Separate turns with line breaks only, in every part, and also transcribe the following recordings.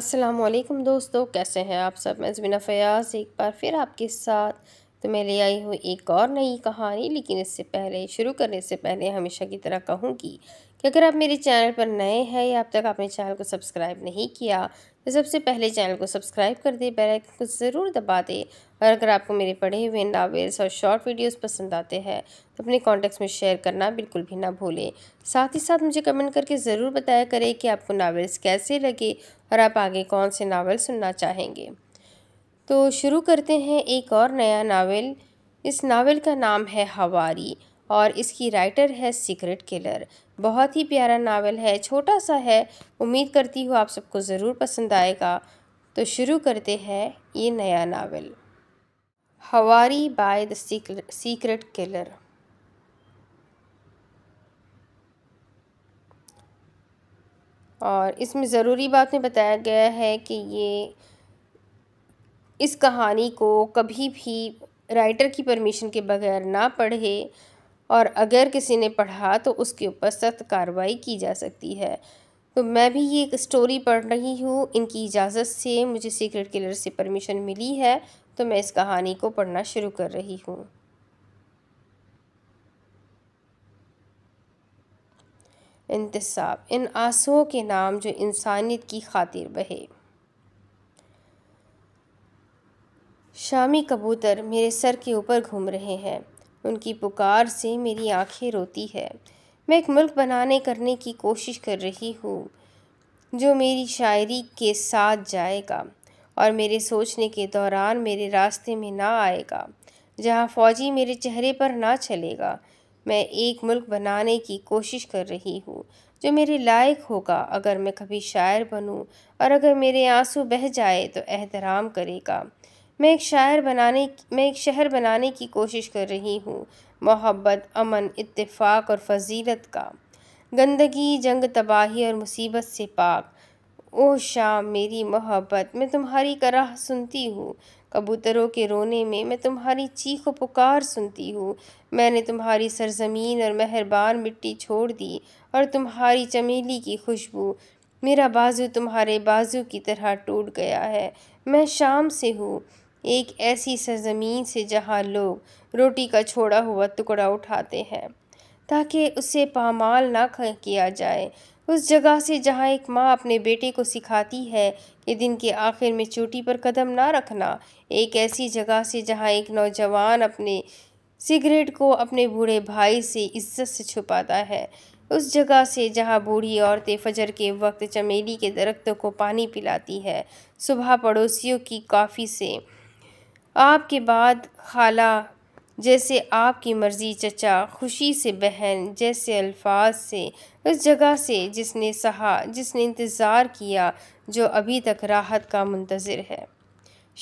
असलम दोस्तों कैसे हैं आप सब मैं जमीना फ़याज़ एक बार फिर आपके साथ तो मैं ले आई हूँ एक और नई कहानी लेकिन इससे पहले शुरू करने से पहले हमेशा की तरह कहूँगी कि अगर आप मेरे चैनल पर नए हैं या अब तक आपने चैनल को सब्सक्राइब नहीं किया तो सबसे पहले चैनल को सब्सक्राइब कर दें बेल आइकन को ज़रूर दबा दें और अगर आपको मेरे पढ़े हुए नावेल्स और शॉर्ट वीडियोस पसंद आते हैं तो अपने कॉन्टैक्ट्स में शेयर करना बिल्कुल भी ना भूलें साथ ही साथ मुझे कमेंट करके ज़रूर बताया करें कि आपको नावेल्स कैसे लगे और आप आगे कौन से नावल सुनना चाहेंगे तो शुरू करते हैं एक और नया नावल इस नावल का नाम है हवारी और इसकी राइटर है सीक्रेट किलर बहुत ही प्यारा नावल है छोटा सा है उम्मीद करती हूँ आप सबको ज़रूर पसंद आएगा तो शुरू करते हैं ये नया नावल हवारी बाय द सीक्रेट किलर और इसमें ज़रूरी बात में बताया गया है कि ये इस कहानी को कभी भी राइटर की परमिशन के बगैर ना पढ़े और अगर किसी ने पढ़ा तो उसके ऊपर सख्त कार्रवाई की जा सकती है तो मैं भी ये एक स्टोरी पढ़ रही हूँ इनकी इजाज़त से मुझे सीक्रेट किलर से परमिशन मिली है तो मैं इस कहानी को पढ़ना शुरू कर रही हूँ इंतसाब इन आंसुओं के नाम जो इंसानियत की खातिर बहे शामी कबूतर मेरे सर के ऊपर घूम रहे हैं उनकी पुकार से मेरी आंखें रोती है मैं एक मुल्क बनाने करने की कोशिश कर रही हूँ जो मेरी शायरी के साथ जाएगा और मेरे सोचने के दौरान मेरे रास्ते में ना आएगा जहाँ फौजी मेरे चेहरे पर ना चलेगा मैं एक मुल्क बनाने की कोशिश कर रही हूँ जो मेरे लायक होगा अगर मैं कभी शायर बनूँ और अगर मेरे आंसू बह जाए तो एहतराम करेगा मैं एक शायर बनाने मैं एक शहर बनाने की कोशिश कर रही हूँ मोहब्बत अमन इत्तेफाक और फजीलत का गंदगी जंग तबाही और मुसीबत से पाक ओ शाम मेरी मोहब्बत मैं तुम्हारी कराह सुनती हूँ कबूतरों के रोने में मैं तुम्हारी चीख और पुकार सुनती हूँ मैंने तुम्हारी सरजमीन और मेहरबान मिट्टी छोड़ दी और तुम्हारी चमेली की खुशबू मेरा बाजू तुम्हारे बाजू की तरह टूट गया है मैं शाम से हूँ एक ऐसी सरजमीन से जहाँ लोग रोटी का छोड़ा हुआ टुकड़ा उठाते हैं ताकि उसे पामाल ना किया जाए उस जगह से जहाँ एक माँ अपने बेटे को सिखाती है कि दिन के आखिर में चोटी पर कदम ना रखना एक ऐसी जगह से जहाँ एक नौजवान अपने सिगरेट को अपने बूढ़े भाई से इज्जत से छुपाता है उस जगह से जहाँ बूढ़ी औरतें फजर के वक्त चमेली के दरख्तों को पानी पिलाती है सुबह पड़ोसियों की काफ़ी से आपके बाद खाला जैसे आपकी मर्ज़ी चचा खुशी से बहन जैसे अल्फाज से उस जगह से जिसने सहा जिसने इंतज़ार किया जो अभी तक राहत का मंतज़र है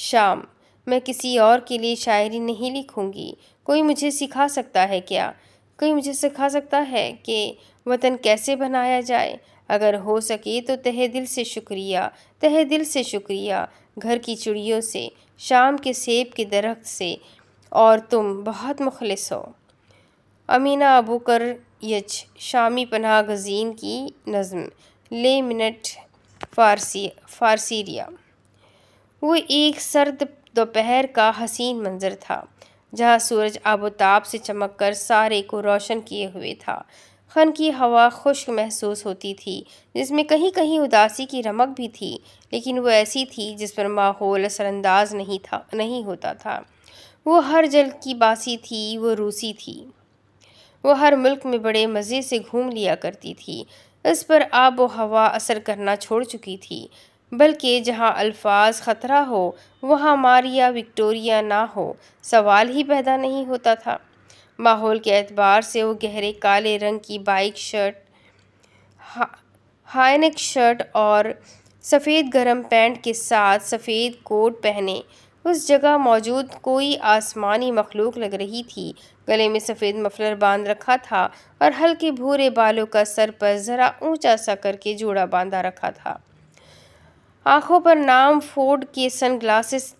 शाम मैं किसी और के लिए शायरी नहीं लिखूँगी कोई मुझे सिखा सकता है क्या कोई मुझे सिखा सकता है कि वतन कैसे बनाया जाए अगर हो सके तो तहे दिल से शुक्रिया तह दिल से शुक्रिया घर की चिड़ियों से शाम के सेब के दरख्त से और तुम बहुत मुखलस हो अमीना अबूकर यज शामी पनाह गजीन की नज़म ले मिनट फारसी फारसीरिया वो एक सर्द दोपहर का हसीन मंज़र था जहाँ सूरज आबोताब से चमककर सारे को रोशन किए हुए था खन की हवा खुश्क महसूस होती थी जिसमें कहीं कहीं उदासी की रमक भी थी लेकिन वो ऐसी थी जिस पर माहौल असरअंदाज नहीं था नहीं होता था वो हर जल की बासी थी वो रूसी थी वो हर मुल्क में बड़े मज़े से घूम लिया करती थी इस पर आब व हवा असर करना छोड़ चुकी थी बल्कि जहाँ अल्फाज ख़तरा हो वहाँ मारिया विक्टोरिया ना हो सवाल ही पैदा नहीं होता था माहौल के एतबार से वो गहरे काले रंग की बाइक शर्ट हा, शर्ट और सफ़ेद गर्म पैंट के साथ सफ़ेद कोट पहने उस जगह मौजूद कोई आसमानी मखलूक लग रही थी गले में सफ़ेद मफलर बांध रखा था और हल्के भूरे बालों का सर पर ज़रा ऊंचा सा करके जोड़ा बांधा रखा था आंखों पर नाम फोर्ड के सनग्लासेस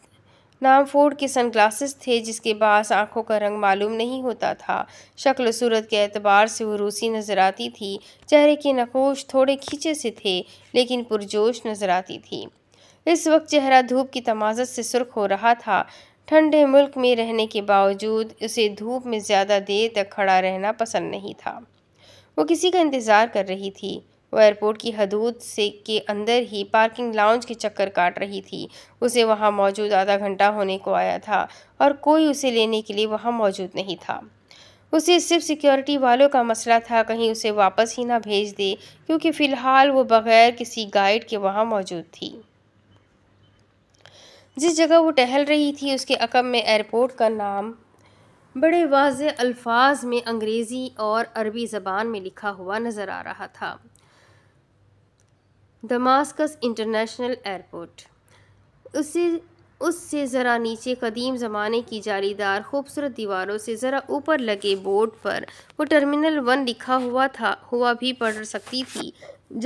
नाम फोर्ड के सनग्लासेस थे जिसके पास आंखों का रंग मालूम नहीं होता था शक्ल सूरत के एतबार से वो रूसी नज़र आती थी चेहरे के नकोश थोड़े खींचे से थे लेकिन पुरजोश नज़र आती थी इस वक्त चेहरा धूप की तमाजत से सुर्ख हो रहा था ठंडे मुल्क में रहने के बावजूद उसे धूप में ज़्यादा देर तक खड़ा रहना पसंद नहीं था वो किसी का इंतज़ार कर रही थी वह एयरपोर्ट की हदूद से के अंदर ही पार्किंग लाउंज के चक्कर काट रही थी उसे वहाँ मौजूद आधा घंटा होने को आया था और कोई उसे लेने के लिए वहाँ मौजूद नहीं था उसे सिर्फ सिक्योरिटी वालों का मसला था कहीं उसे वापस ही ना भेज दे क्योंकि फ़िलहाल वो बग़ैर किसी गाइड के वहाँ मौजूद थी जिस जगह वो टहल रही थी उसके अकब में एयरपोर्ट का नाम बड़े वाज अल्फाज में अंग्रेज़ी और अरबी ज़बान में लिखा हुआ नज़र आ रहा था दमास्कस इंटरनेशनल एयरपोर्ट उससे उससे ज़रा नीचे कदीम ज़माने की जालीदार खूबसूरत दीवारों से ज़रा ऊपर लगे बोर्ड पर वो टर्मिनल वन लिखा हुआ था हुआ भी पढ़ सकती थी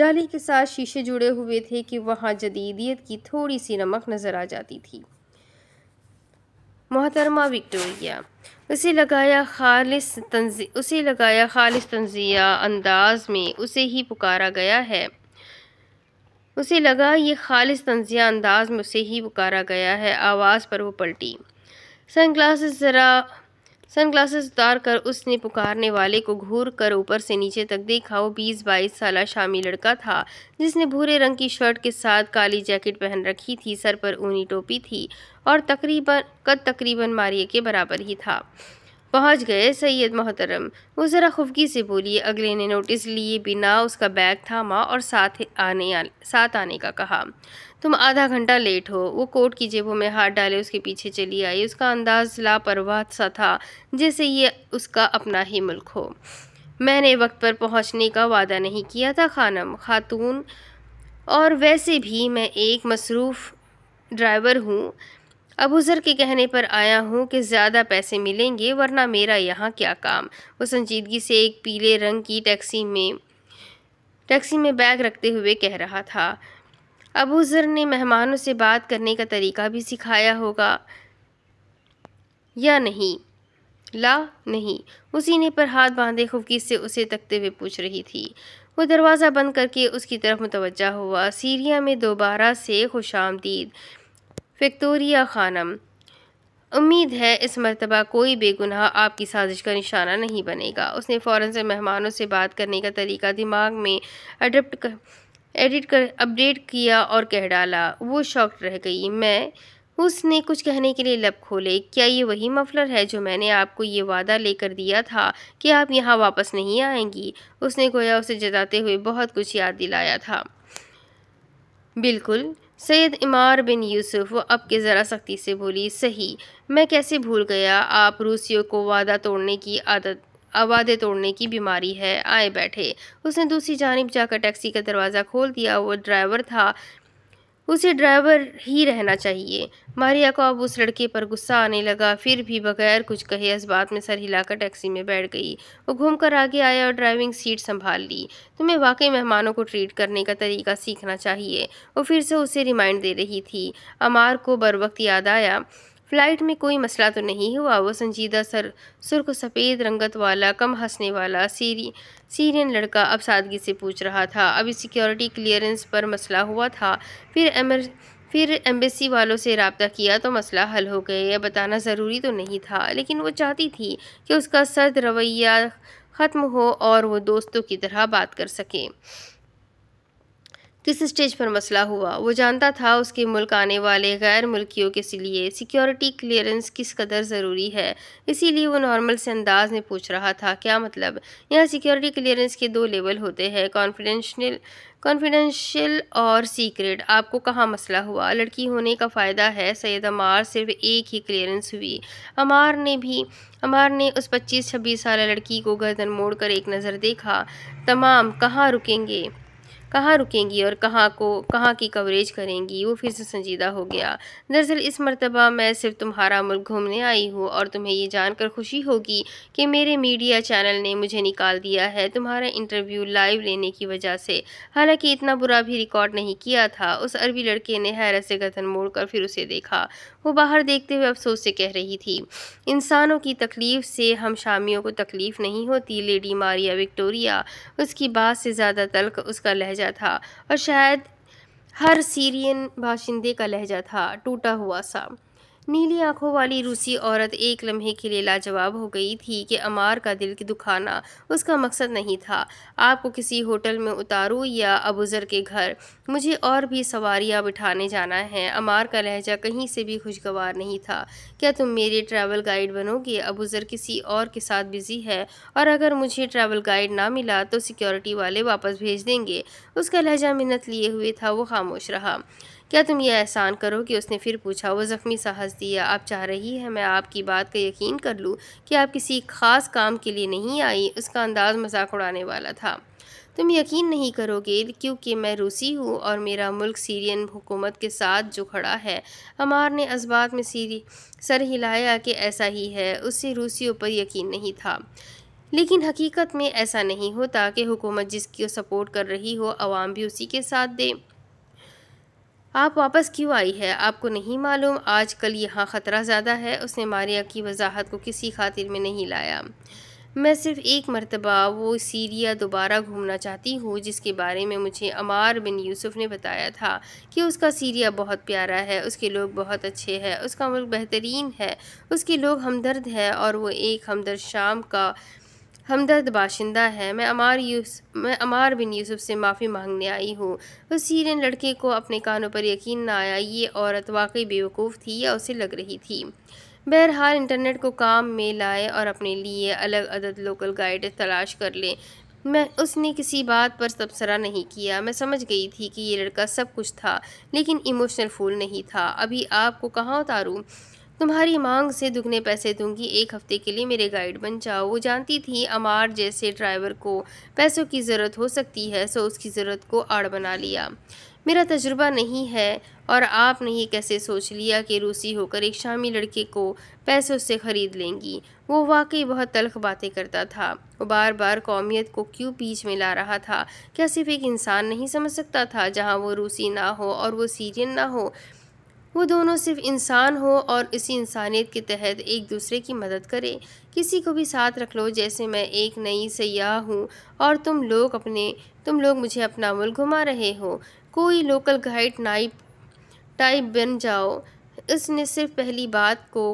जाली के साथ शीशे जुड़े हुए थे कि वहाँ जदीदियत की थोड़ी सी नमक नज़र आ जाती थी मोहतरमा विक्टोरिया उसे लगाया खालिस तंजी उसे लगाया खालिस तंजिया अंदाज में उसे ही पुकारा गया है उसे लगा ये खालिस तंजिया अंदाज में उसे ही पुकारा गया है आवाज़ पर वो पलटी सन ग्लासेस ज़रा सन ग्लासेस उतार कर उसने पुकारने वाले को घूर कर ऊपर से नीचे तक देखा वो बीस बाईस साल शामी लड़का था जिसने भूरे रंग की शर्ट के साथ काली जैकेट पहन रखी थी सर पर ऊनी टोपी थी और तकरीबन कद तकरीबन मारिए के बराबर ही था पहुंच गए सैयद मोहतरम वो ज़रा खुफगी से बोली अगले ने नोटिस लिए बिना उसका बैग थामा और साथ आने साथ आने का कहा तुम आधा घंटा लेट हो वो कोट की जेबों में हाथ डाले उसके पीछे चली आई उसका अंदाज लापरवाह सा था जैसे ये उसका अपना ही मुल्क हो मैंने वक्त पर पहुंचने का वादा नहीं किया था खानम खातून और वैसे भी मैं एक मसरूफ़ ड्राइवर हूँ अबू जर के कहने पर आया हूँ कि ज़्यादा पैसे मिलेंगे वरना मेरा यहाँ क्या काम वो संजीदगी से एक पीले रंग की टैक्सी में टैक्सी में बैग रखते हुए कह रहा था अबू जर ने मेहमानों से बात करने का तरीका भी सिखाया होगा या नहीं ला नहीं उसी ने पर हाथ बांधे खुफकी से उसे तकते हुए पूछ रही थी वो दरवाज़ा बंद करके उसकी तरफ मुतवज़ा हुआ सीरिया में दोबारा से खुश आमदीद विक्टोरिया खानम उम्मीद है इस मरतबा कोई बेगुनाह आपकी साजिश का निशाना नहीं बनेगा उसने फ़ौर से मेहमानों से बात करने का तरीका दिमाग में अडप्ट कर एडिट कर अपडेट किया और कह डाला वो शॉक्ड रह गई मैं उसने कुछ कहने के लिए लब खोले क्या ये वही मफलर है जो मैंने आपको ये वादा लेकर दिया था कि आप यहाँ वापस नहीं आएंगी उसने गोया उसे जताते हुए बहुत कुछ याद दिलाया था बिल्कुल सैद इमार बिन यूसुफ वो अब के ज़रा सख्ती से बोली सही मैं कैसे भूल गया आप रूसियों को वादा तोड़ने की आदत आवादे तोड़ने की बीमारी है आए बैठे उसने दूसरी जानब जाकर टैक्सी का दरवाज़ा खोल दिया वो ड्राइवर था उसे ड्राइवर ही रहना चाहिए मारिया को अब उस लड़के पर गुस्सा आने लगा फिर भी बगैर कुछ कहे इस बात में सर हिलाकर टैक्सी में बैठ गई वो घूमकर आगे आया और ड्राइविंग सीट संभाल ली तुम्हें वाकई मेहमानों को ट्रीट करने का तरीका सीखना चाहिए वो फिर से उसे रिमाइंड दे रही थी अमार को बर वक्त याद आया फ्लाइट में कोई मसला तो नहीं हुआ वो संजीदा सर सुर्ख सफ़ेद रंगत वाला कम हंसने वाला सीरी सीरियन लड़का अब सादगी से पूछ रहा था अभी सिक्योरिटी क्लियरेंस पर मसला हुआ था फिर एमर फिर एम्बेसी वालों से रबता किया तो मसला हल हो गया यह बताना ज़रूरी तो नहीं था लेकिन वो चाहती थी कि उसका सर्द रवैया ख़त्म हो और वो दोस्तों की तरह बात कर सके किस स्टेज पर मसला हुआ वो जानता था उसके मुल्क आने वाले गैर मुल्कियों के लिए सिक्योरिटी क्लियरेंस किस कदर ज़रूरी है इसीलिए वो नॉर्मल से अंदाज में पूछ रहा था क्या मतलब यहाँ सिक्योरिटी क्लियरेंस के दो लेवल होते हैं कॉन्फिडेंशनल कॉन्फिडेंशियल और सीक्रेट आपको कहाँ मसला हुआ लड़की होने का फ़ायदा है सैयद अमार सिर्फ एक ही क्लियरेंस हुई अमार ने भी अमार ने उस 25-26 साल लड़की को गर्दन मोड़ कर एक नज़र देखा तमाम कहाँ रुकेंगे कहाँ रुकेंगी और कहाँ को कहाँ की कवरेज करेंगी वो फिर से संजीदा हो गया दरअसल इस मरतबा मैं सिर्फ तुम्हारा मुल्क घूमने आई हूँ और तुम्हें ये जानकर खुशी होगी कि मेरे मीडिया चैनल ने मुझे निकाल दिया है तुम्हारा इंटरव्यू लाइव लेने की वजह से हालांकि इतना बुरा भी रिकॉर्ड नहीं किया था उस अरबी लड़के ने हैरत से गथन मोड़ कर फिर उसे देखा वो बाहर देखते हुए अफसोस से कह रही थी इंसानों की तकलीफ़ से हम शामियों को तकलीफ़ नहीं होती लेडी मारिया विक्टोरिया उसकी बात से ज़्यादा तल्ख उसका लहजा था और शायद हर सीरियन बाशिंदे का लहजा था टूटा हुआ सा नीली आंखों वाली रूसी औरत एक लम्हे के लिए लाजवाब हो गई थी कि अमार का दिल की दुखाना उसका मकसद नहीं था आपको किसी होटल में उतारो या अबूज़र के घर मुझे और भी सवारियाँ बिठाने जाना है अमार का लहजा कहीं से भी खुशगवार नहीं था क्या तुम मेरे ट्रैवल गाइड बनोगे अबूज़र किसी और के साथ बिज़ी है और अगर मुझे ट्रैवल गाइड ना मिला तो सिक्योरिटी वाले वापस भेज देंगे उसका लहजा मिन्नत लिए हुए था वो खामोश रहा क्या तुम ये एहसान करो कि उसने फिर पूछा वो ज़ख्मी सा हंस दिया आप चाह रही है मैं आपकी बात का यकीन कर लूँ कि आप किसी ख़ास काम के लिए नहीं आई उसका अंदाज़ मजाक उड़ाने वाला था तुम यकीन नहीं करोगे क्योंकि मैं रूसी हूँ और मेरा मुल्क सीरियन हुकूमत के साथ जो खड़ा है हमार ने असबात में सीरी सर हिलाया कि ऐसा ही है उससे रूसियों पर यकीन नहीं था लेकिन हकीकत में ऐसा नहीं होता कि हुकूमत जिसकी सपोर्ट कर रही हो आवाम भी उसी के साथ दे आप वापस क्यों आई है आपको नहीं मालूम आज कल यहाँ ख़तरा ज़्यादा है उसने मारिया की वजाहत को किसी खातिर में नहीं लाया मैं सिर्फ़ एक मरतबा वो सीरिया दोबारा घूमना चाहती हूँ जिसके बारे में मुझे अमार बिन यूसुफ़ ने बताया था कि उसका सीरिया बहुत प्यारा है उसके लोग बहुत अच्छे हैं उसका मुल्क बेहतरीन है उसके लोग हमदर्द है और वो एक हमदर्द शाम का हमदर्द बाशिंदा है मैं अमार यूस मैं अमार बिन यूसुफ से माफ़ी मांगने आई हूँ वसीर ने लड़के को अपने कानों पर यकीन ना आया ये औरत वाकई बेवकूफ़ थी या उसे लग रही थी बहरहाल इंटरनेट को काम में लाए और अपने लिए अलग अदद लोकल गाइड तलाश कर लें मैं उसने किसी बात पर तबसरा नहीं किया मैं समझ गई थी कि ये लड़का सब कुछ था लेकिन इमोशनल फूल नहीं था अभी आपको कहाँ उतारूँ तुम्हारी मांग से दुगने पैसे दूंगी एक हफ्ते के लिए मेरे गाइड बन जाओ वो जानती थी अमार जैसे ड्राइवर को पैसों की ज़रूरत हो सकती है सो उसकी ज़रूरत को आड़ बना लिया मेरा तजुर्बा नहीं है और आपने ये कैसे सोच लिया कि रूसी होकर एक शामी लड़के को पैसों से ख़रीद लेंगी वो वाकई बहुत तलख बातें करता था वो बार बार कौमियत को क्यों बीच में ला रहा था क्या सिर्फ एक इंसान नहीं समझ सकता था जहाँ वो रूसी ना हो और वो सीरियन ना हो वो दोनों सिर्फ इंसान हो और इसी इंसानियत के तहत एक दूसरे की मदद करें किसी को भी साथ रख लो जैसे मैं एक नई सयाह हूँ और तुम लोग अपने तुम लोग मुझे अपना मुल्क घुमा रहे हो कोई लोकल गाइड नाइप टाइप बन जाओ इसने सिर्फ पहली बात को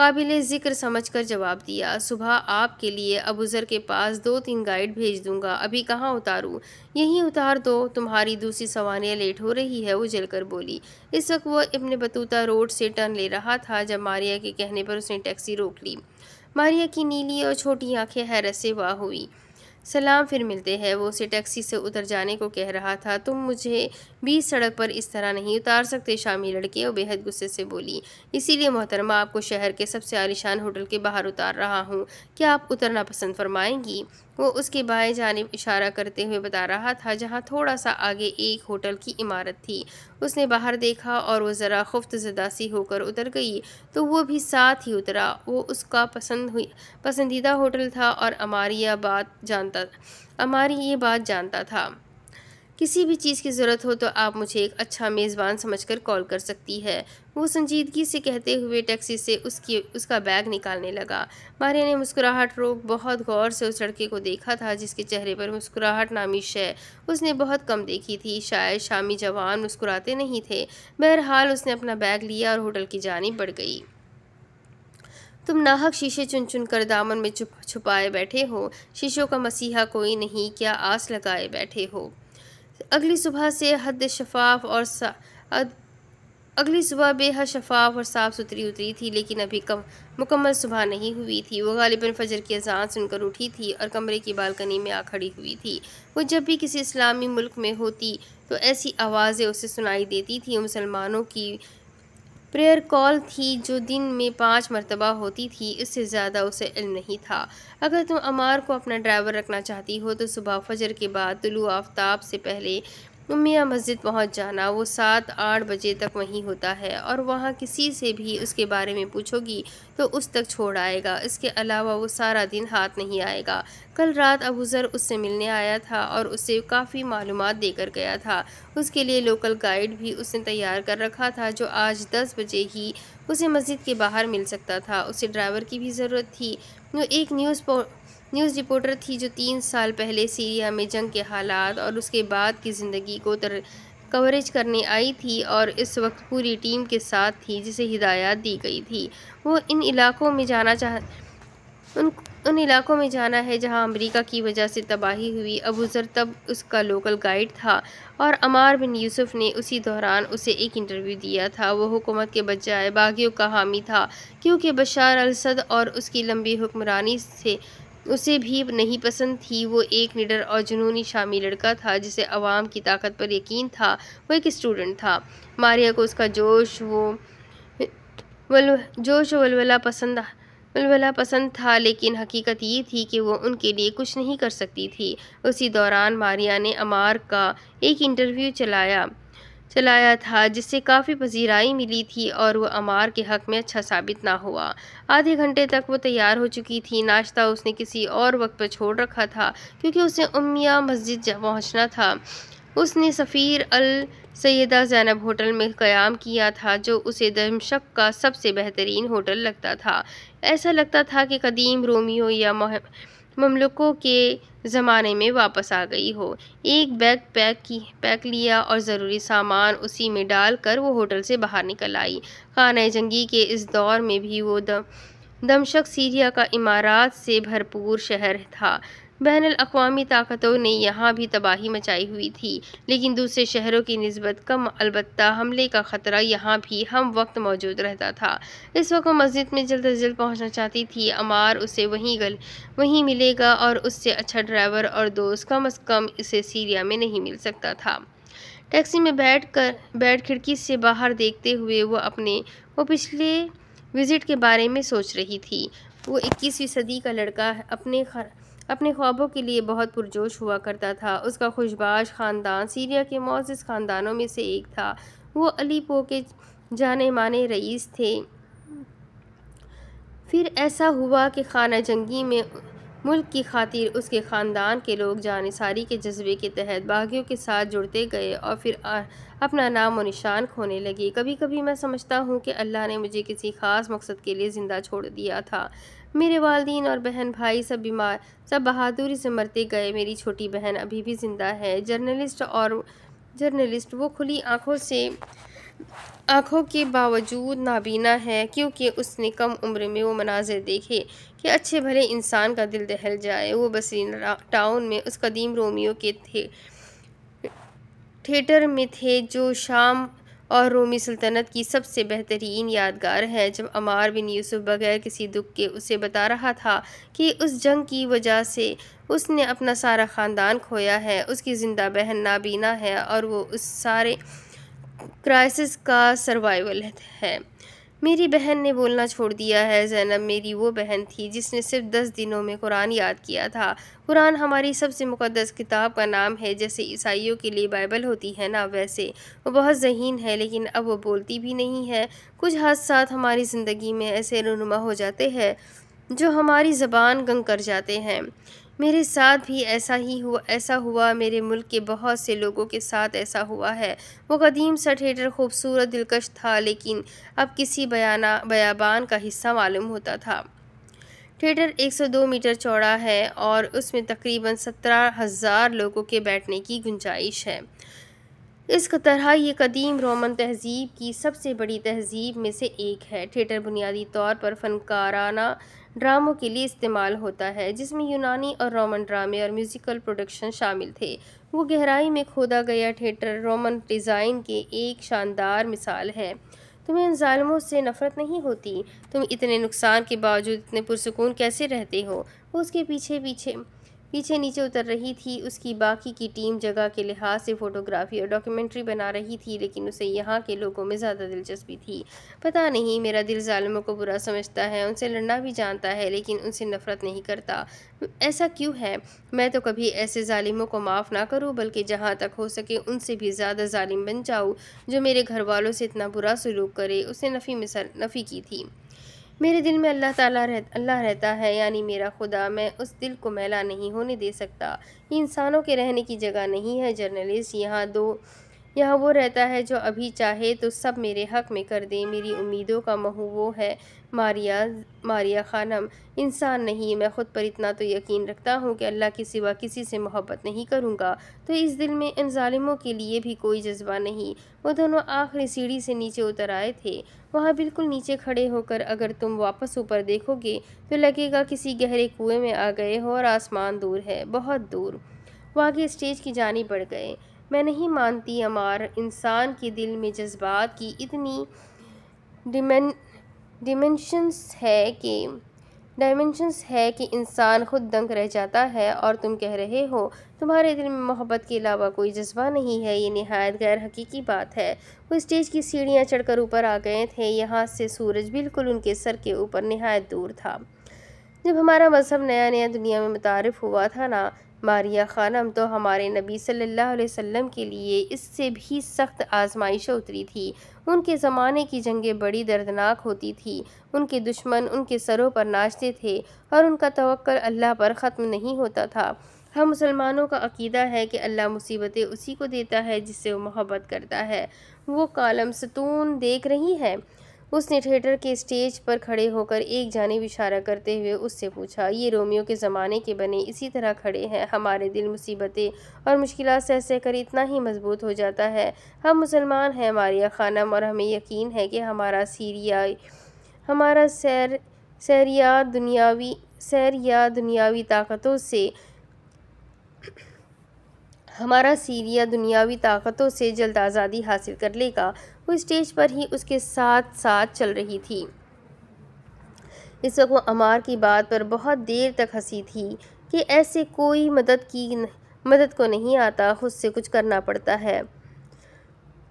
काबिल ज़िक्र समझकर जवाब दिया सुबह आपके लिए अबूज़र के पास दो तीन गाइड भेज दूंगा अभी कहाँ उतारूँ यहीं उतार दो तुम्हारी दूसरी सवारियाँ लेट हो रही है उजल कर बोली इस वक्त वह इब्ने बतूता रोड से टर्न ले रहा था जब मारिया के कहने पर उसने टैक्सी रोक ली मारिया की नीली और छोटी आँखें हैरत से वाह हुई सलाम फिर मिलते हैं वो उसे टैक्सी से उतर जाने को कह रहा था तुम मुझे भी सड़क पर इस तरह नहीं उतार सकते शामी लड़के और बेहद गुस्से से बोली इसीलिए मोहतरमा आपको शहर के सबसे आलिशान होटल के बाहर उतार रहा हूँ क्या आप उतरना पसंद फरमाएंगी वो उसके बाएं जानब इशारा करते हुए बता रहा था जहाँ थोड़ा सा आगे एक होटल की इमारत थी उसने बाहर देखा और वो ज़रा खुफ्त जदासी होकर उतर गई तो वो भी साथ ही उतरा वो उसका पसंद हुई पसंदीदा होटल था और अमारी यह बात जानता अमारी ये बात जानता था किसी भी चीज़ की ज़रूरत हो तो आप मुझे एक अच्छा मेज़बान समझकर कॉल कर सकती है वो संजीदगी से कहते हुए टैक्सी से उसकी उसका बैग निकालने लगा मारिया ने मुस्कुराहट रोक बहुत गौर से उस लड़के को देखा था जिसके चेहरे पर मुस्कुराहट नामी शय उसने बहुत कम देखी थी शायद शामी जवान मुस्कुराते नहीं थे बहरहाल उसने अपना बैग लिया और होटल की जानी बढ़ गई तुम नाहक शीशे चुन चुन कर दामन में छुप छुपाए बैठे हो शीशों का मसीहा कोई नहीं क्या आस लगाए बैठे हो अगली सुबह से हद शफाफ और सा, अगली सुबह बेहद शफाफ और साफ़ सुथरी उतरी थी लेकिन अभी कम मुकम्मल सुबह नहीं हुई थी वो गालिबा फजर की अजान सुनकर उठी थी और कमरे की बालकनी में आ खड़ी हुई थी वो जब भी किसी इस्लामी मुल्क में होती तो ऐसी आवाज़ें उसे सुनाई देती थी मुसलमानों की प्रेयर कॉल थी जो दिन में पाँच मरतबा होती थी इससे ज़्यादा उसे इल्म नहीं था अगर तुम अमार को अपना ड्राइवर रखना चाहती हो तो सुबह फजर के बाद तुलू आफ्ताब से पहले मियाँ मस्जिद पहुंच जाना वो सात आठ बजे तक वहीं होता है और वहाँ किसी से भी उसके बारे में पूछोगी तो उस तक छोड़ आएगा इसके अलावा वो सारा दिन हाथ नहीं आएगा कल रात अबूज़र उससे मिलने आया था और उसे काफ़ी मालूम देकर गया था उसके लिए लोकल गाइड भी उसने तैयार कर रखा था जो आज दस बजे ही उसे मस्जिद के बाहर मिल सकता था उसे ड्राइवर की भी ज़रूरत थी वो एक न्यूज़ न्यूज़ रिपोर्टर थी जो तीन साल पहले सीरिया में जंग के हालात और उसके बाद की ज़िंदगी को तर कवरेज करने आई थी और इस वक्त पूरी टीम के साथ थी जिसे हिदायत दी गई थी वो इन इलाकों में जाना चाह उन उन इलाकों में जाना है जहां अमेरिका की वजह से तबाही हुई अबूज़र तब उसका लोकल गाइड था और अमार बिन यूसुफ ने उसी दौरान उसे एक इंटरव्यू दिया था वो हुकूमत के बजाय बागियों का हामी था क्योंकि बशार अलसद और उसकी लंबी हुक्मरानी से उसे भी नहीं पसंद थी वो एक निडर और जुनूनी शामी लड़का था जिसे अवाम की ताकत पर यकीन था वो एक स्टूडेंट था मारिया को उसका जोश वो वल जोश वलवला पसंद वलवला पसंद था लेकिन हकीकत ये थी कि वो उनके लिए कुछ नहीं कर सकती थी उसी दौरान मारिया ने अमार का एक इंटरव्यू चलाया चलाया था जिससे काफ़ी पजीराई मिली थी और वह अमार के हक़ में अच्छा साबित ना हुआ आधे घंटे तक वो तैयार हो चुकी थी नाश्ता उसने किसी और वक्त पर छोड़ रखा था क्योंकि उसे उमिया मस्जिद पहुँचना था उसने सफ़ीर अल सैदा जैनब होटल में क़याम किया था जो उसे दमशक का सबसे बेहतरीन होटल लगता था ऐसा लगता था कि कदीम रोमियो या ममलकों के ज़माने में वापस आ गई हो एक बैग पैक की पैक लिया और ज़रूरी सामान उसी में डाल कर वो होटल से बाहर निकल आई खाना जंगी के इस दौर में भी वो दम दमशक सीरिया का इमारात से भरपूर शहर था बैन अवी ताकतों ने यहाँ भी तबाही मचाई हुई थी लेकिन दूसरे शहरों की नस्बत कम अलबत् हमले का ख़तरा यहाँ भी हम वक्त मौजूद रहता था इस वक्त मस्जिद में जल्द अज जल्द पहुँचना चाहती थी अमार उसे वहीं गल वहीं मिलेगा और उससे अच्छा ड्राइवर और दोस्त कम अज़ कम इसे सीरिया में नहीं मिल सकता था टैक्सी में बैठ कर बैठ खिड़की से बाहर देखते हुए वो अपने वो पिछले विज़िट के बारे में सोच रही थी वो इक्कीसवीं सदी का लड़का अपने खर अपने ख्वाबों के लिए बहुत पुरजोश हुआ करता था उसका खुशबाश ख़ानदान सीरिया के मोजिस ख़ानदानों में से एक था वो अली पो के जाने माने रईस थे फिर ऐसा हुआ कि खाना जंगी में मुल्क की खातिर उसके ख़ानदान के लोग जानसारी के जज्बे के तहत बागियों के साथ जुड़ते गए और फिर आ, अपना नाम और निशान खोने लगे कभी कभी मैं समझता हूँ कि अल्लाह ने मुझे किसी ख़ास मकसद के लिए ज़िंदा छोड़ दिया था मेरे वालदीन और बहन भाई सब बीमार सब बहादुरी से मरते गए मेरी छोटी बहन अभी भी ज़िंदा है जर्नलिस्ट और जर्नलिस्ट वो खुली आँखों से आँखों के बावजूद नाबीना है क्योंकि उसने कम उम्र में वो मनाजिर देखे कि अच्छे भले इंसान का दिल दहल जाए वो बसरी टाउन में उस कदीम रोमियो के थे थिएटर में थे जो शाम और रोमी सल्तनत की सबसे बेहतरीन यादगार है जब अमार बिन यूसुफ बगैर किसी दुख के उसे बता रहा था कि उस जंग की वजह से उसने अपना सारा ख़ानदान खोया है उसकी ज़िंदा बहन नाबीना है और वो उस सारे क्राइसिस का सर्वाइवल है मेरी बहन ने बोलना छोड़ दिया है जैनब मेरी वो बहन थी जिसने सिर्फ दस दिनों में कुरान याद किया था कुरान हमारी सबसे मुकदस किताब का नाम है जैसे ईसाइयों के लिए बाइबल होती है ना वैसे वो बहुत जहीन है लेकिन अब वो बोलती भी नहीं है कुछ हादसा हमारी ज़िंदगी में ऐसे रनुमा हो जाते हैं जो हमारी ज़बान गंग कर जाते हैं मेरे साथ भी ऐसा ही हुआ ऐसा हुआ मेरे मुल्क के बहुत से लोगों के साथ ऐसा हुआ है वो कदीम सा थिएटर खूबसूरत दिलकश था लेकिन अब किसी बयाना बयाबान का हिस्सा मालूम होता था थिएटर 102 मीटर चौड़ा है और उसमें तकरीबन सत्रह हज़ार लोगों के बैठने की गुंजाइश है इस तरह ये कदीम रोमन तहजीब की सबसे बड़ी तहजीब में से एक है थिएटर बुनियादी तौर पर फनकाराना ड्रामों के लिए इस्तेमाल होता है जिसमें यूनानी और रोमन ड्रामे और म्यूज़िकल प्रोडक्शन शामिल थे वो गहराई में खोदा गया थिएटर रोमन डिज़ाइन के एक शानदार मिसाल है तुम्हें इन ालमों से नफ़रत नहीं होती तुम इतने नुकसान के बावजूद इतने पुरसकून कैसे रहते हो उसके पीछे पीछे पीछे नीचे उतर रही थी उसकी बाकी की टीम जगह के लिहाज से फ़ोटोग्राफी और डॉक्यूमेंट्री बना रही थी लेकिन उसे यहाँ के लोगों में ज़्यादा दिलचस्पी थी पता नहीं मेरा दिल ालमों को बुरा समझता है उनसे लड़ना भी जानता है लेकिन उनसे नफ़रत नहीं करता ऐसा क्यों है मैं तो कभी ऐसे ालिमों को माफ़ ना करूँ बल्कि जहाँ तक हो सके उनसे भी ज़्यादा ालिम बन जाऊँ जो मेरे घर वालों से इतना बुरा सलूक करे उसने नफ़ी मिसल नफ़ी की थी मेरे दिल में अल्लाह ताला रह अल्लाह रहता है यानी मेरा खुदा मैं उस दिल को मैला नहीं होने दे सकता ये इंसानों के रहने की जगह नहीं है जर्नलिस्ट यहाँ दो यहाँ वो रहता है जो अभी चाहे तो सब मेरे हक में कर दे मेरी उम्मीदों का महू वो है मारिया मारिया खानम इंसान नहीं मैं ख़ुद पर इतना तो यकीन रखता हूँ कि अल्लाह के सिवा किसी से मोहब्बत नहीं करूँगा तो इस दिल में इन ालिमों के लिए भी कोई जज्बा नहीं वो दोनों आखिरी सीढ़ी से नीचे उतर आए थे वहाँ बिल्कुल नीचे खड़े होकर अगर तुम वापस ऊपर देखोगे तो लगेगा किसी गहरे कुएं में आ गए हो और आसमान दूर है बहुत दूर वो आगे स्टेज की जानी बढ़ गए मैं नहीं मानती अमार इंसान के दिल में जज्बात की इतनी डिमें डिमेंशंस है कि डायमेंशंस है कि इंसान खुद दंग रह जाता है और तुम कह रहे हो तुम्हारे दिल में मोहब्बत के अलावा कोई जज्बा नहीं है ये नहायत गैर हकीकी बात है वो स्टेज की सीढ़ियाँ चढ़कर ऊपर आ गए थे यहाँ से सूरज बिल्कुल उनके सर के ऊपर नहायत दूर था जब हमारा मज़हब नया नया दुनिया में मुतारफ़ हुआ था ना मारिया खानम तो हमारे नबी सल्लल्लाहु अलैहि वसल्लम के लिए इससे भी सख्त आजमाइशें उतरी थी उनके ज़माने की जंगें बड़ी दर्दनाक होती थी उनके दुश्मन उनके सरों पर नाचते थे और उनका तवक्ल अल्लाह पर ख़त्म नहीं होता था हम मुसलमानों का अकीदा है कि अल्लाह मुसीबतें उसी को देता है जिससे वो मोहब्बत करता है वो कालम सतून देख रही है उसने थिएटर के स्टेज पर खड़े होकर एक जानेब इशारा करते हुए उससे पूछा ये रोमियो के ज़माने के बने इसी तरह खड़े हैं हमारे दिल मुसीबतें और मुश्किल सह सह कर इतना ही मजबूत हो जाता है हम मुसलमान हैं मारिया खानम और हमें यकीन है कि हमारा सीरिया हमारा सैर सैर या दुनियावी सैर या दुनियावी ताकतों से हमारा सीरिया दुनियावी ताकतों से जल्द आज़ादी हासिल कर लेगा वो स्टेज पर ही उसके साथ साथ चल रही थी इस वक्त वो अमार की बात पर बहुत देर तक हंसी थी कि ऐसे कोई मदद की मदद को नहीं आता खुद से कुछ करना पड़ता है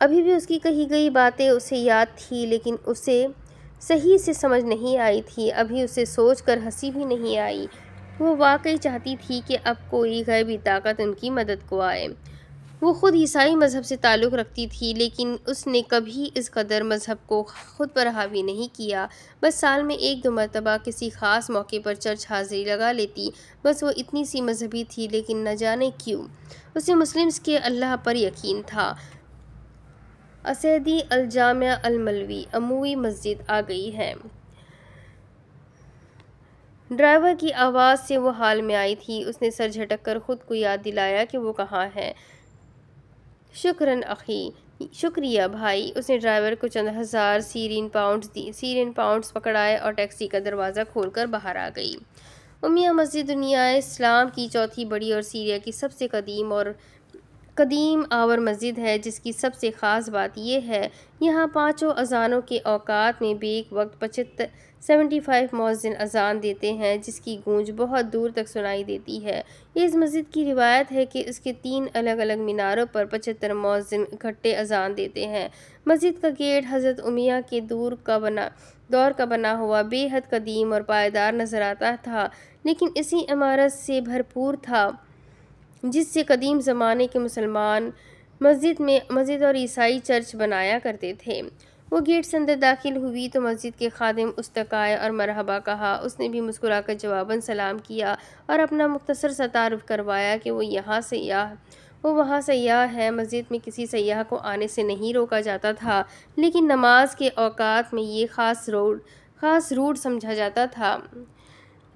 अभी भी उसकी कही गई बातें उसे याद थी लेकिन उसे सही से समझ नहीं आई थी अभी उसे सोच कर हंसी भी नहीं आई वो वाकई चाहती थी कि अब कोई गैबी ताकत तो उनकी मदद को आए वो ख़ुद ईसाई मज़हब से ताल्लुक़ रखती थी लेकिन उसने कभी इस कदर मज़हब को ख़ुद पर हावी नहीं किया बस साल में एक दो मरतबा किसी ख़ास मौके पर चर्च हाज़िरी लगा लेती बस वो इतनी सी मजहबी थी लेकिन न जाने क्यों उसे मुस्लिम्स के अल्लाह पर यकीन था असैदी अलजामिया अलमलवी अमूवी मस्जिद आ गई है ड्राइवर की आवाज़ से वो हाल में आई थी उसने सर झटक कर ख़ुद को याद दिलाया कि वो कहाँ है शुक्रन अखी शुक्रिया भाई उसने ड्राइवर को चंद हज़ार सीरीन पाउंड्स दिए सीरीन पाउंड्स पकड़ाए और टैक्सी का दरवाज़ा खोलकर बाहर आ गई उमिया मस्जिद दुनिया इस्लाम की चौथी बड़ी और सीरिया की सबसे कदीम और कदीम आवर मस्जिद है जिसकी सबसे ख़ास बात यह है यहाँ पाँचों अजानों के अवकात में बेक वक्त पचहत्तर सेवेंटी फाइव मौजिन अजान देते हैं जिसकी गूंज बहुत दूर तक सुनाई देती है ये इस मस्जिद की रिवायत है कि इसके तीन अलग अलग मीनारों पर पचहत्तर मौजिन इकट्ठे अजान देते हैं मस्जिद का गेट हज़रत उमिया के दूर का बना दौर का बना हुआ बेहद कदीम और पायदार नज़र आता था लेकिन इसी इमारत से भरपूर था जिससे कदीम ज़माने के मुसलमान मस्जिद में मस्जिद और ईसाई चर्च बनाया करते थे वो गेट से अंदर दाखिल हुई तो मस्जिद के खादिम उस तक आए और मरहबा कहा उसने भी मुस्कुरा कर जवाबन सलाम किया और अपना मुख्तसर सा करवाया कि वो यहाँ से या वो वहाँ सयाह है मस्जिद में किसी सयाह को आने से नहीं रोका जाता था लेकिन नमाज के अवकात में ये ख़ास रोड ख़ास रूट समझा जाता था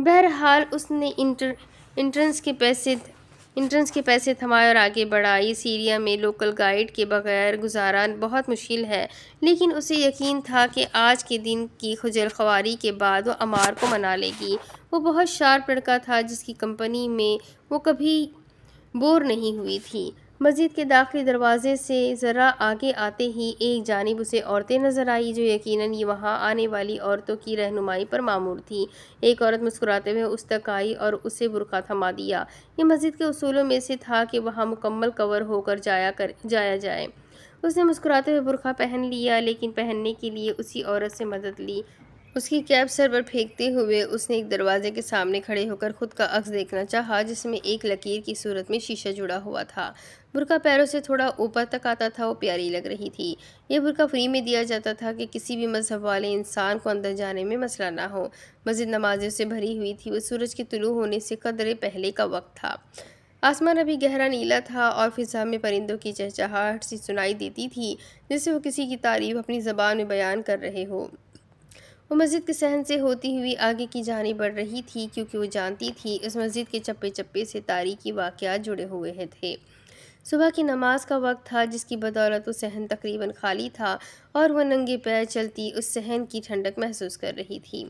बहरहाल उसने इंटर इंट्रेंस के पैसे इंट्रेंस के पैसे थमाए और आगे बढ़ा सीरिया में लोकल गाइड के बगैर गुजारा बहुत मुश्किल है लेकिन उसे यकीन था कि आज के दिन की खुजल खवारी के बाद वो अमार को मना लेगी वो बहुत शार्प लड़का था जिसकी कंपनी में वो कभी बोर नहीं हुई थी मस्जिद के दाखिल दरवाजे से ज़रा आगे आते ही एक जानब उसे औरतें नज़र आई जो यकीनन ये वहाँ आने वाली औरतों की रहनुमाई पर मामूर थी एक औरत मुस्कुराते हुए उस तक आई और उसे बुरका थमा दिया ये मस्जिद के असूलों में से था कि वहाँ मुकम्मल कवर होकर जाया कर जाया जाए उसने मुस्कुराते हुए बुरखा पहन लिया लेकिन पहनने के लिए उसी औरत से मदद ली उसकी कैब सर पर फेंकते हुए उसने एक दरवाजे के सामने खड़े होकर खुद का अक्स देखना चाहा जिसमें एक लकीर की सूरत में शीशा जुड़ा हुआ था बुरका पैरों से थोड़ा ऊपर तक आता था और प्यारी लग रही थी यह बुरका फ्री में दिया जाता था कि किसी भी मजहब वाले इंसान को अंदर जाने में मसला ना हो मस्जिद नमाजों से भरी हुई थी वह सूरज के तुलू होने से कदरे पहले का वक्त था आसमान अभी गहरा नीला था और फिजा में परिंदों की चहचहाहट सी सुनाई देती थी जिससे वो किसी की तारीफ अपनी ज़बान में बयान कर रहे हो वो मस्जिद के सहन से होती हुई आगे की जानी बढ़ रही थी क्योंकि वो जानती थी उस मस्जिद के चप्पे चप्पे से तारीखी वाक़ जुड़े हुए हैं थे सुबह की नमाज का वक्त था जिसकी बदौलत वह सहन तकरीबन खाली था और वह नंगे पैर चलती उस सहन की ठंडक महसूस कर रही थी